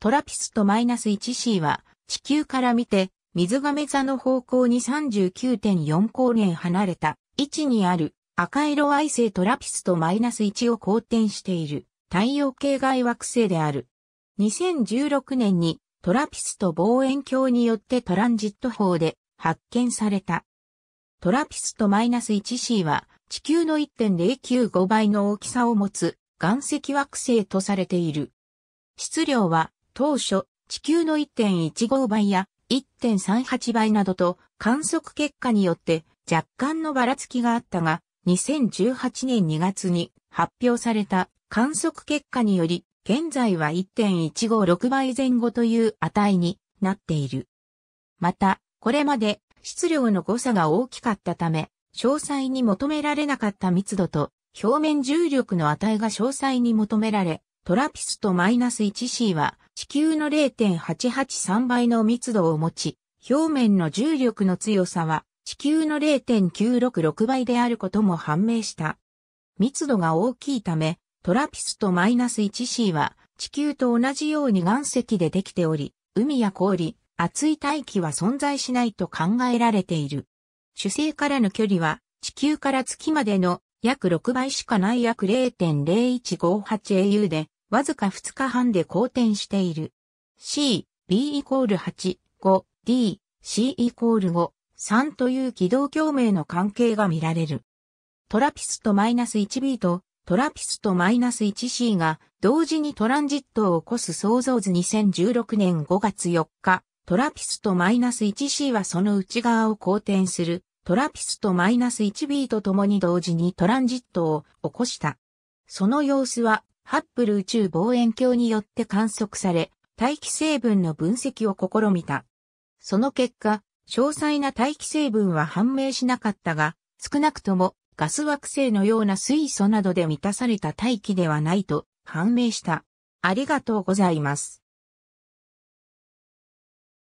トラピスト -1c は、地球から見て、水亀座の方向に39.4光年離れた位置にある赤色矮星トラピスト -1 を公転している太陽系外惑星である。2016年にトラピスト望遠鏡によってトランジット法で発見された。トラピスト -1c は地球の1.095倍の大きさを持つ岩石惑星とされている。質量は当初、地球の1.15倍や1.38倍などと観測結果によって若干のばらつきがあったが、2018年2月に発表された観測結果により、現在は1.156倍前後という値になっている。また、これまで質量の誤差が大きかったため、詳細に求められなかった密度と表面重力の値が詳細に求められ、トラピスト -1C は地球の0.883倍の密度を持ち、表面の重力の強さは地球の0.966倍であることも判明した。密度が大きいため、トラピスト -1c は地球と同じように岩石でできており、海や氷、熱い大気は存在しないと考えられている。主星からの距離は地球から月までの約6倍しかない約 0.0158au で、わずか2日半で好転している。C、B イコール8、5、D、C イコール5、3という軌道共鳴の関係が見られる。トラピスト -1B とトラピスト -1C が同時にトランジットを起こす創造図2016年5月4日、トラピスト -1C はその内側を好転するトラピスト -1B と共に同時にトランジットを起こした。その様子はハッブル宇宙望遠鏡によって観測され、大気成分の分析を試みた。その結果、詳細な大気成分は判明しなかったが、少なくともガス惑星のような水素などで満たされた大気ではないと判明した。ありがとうございます。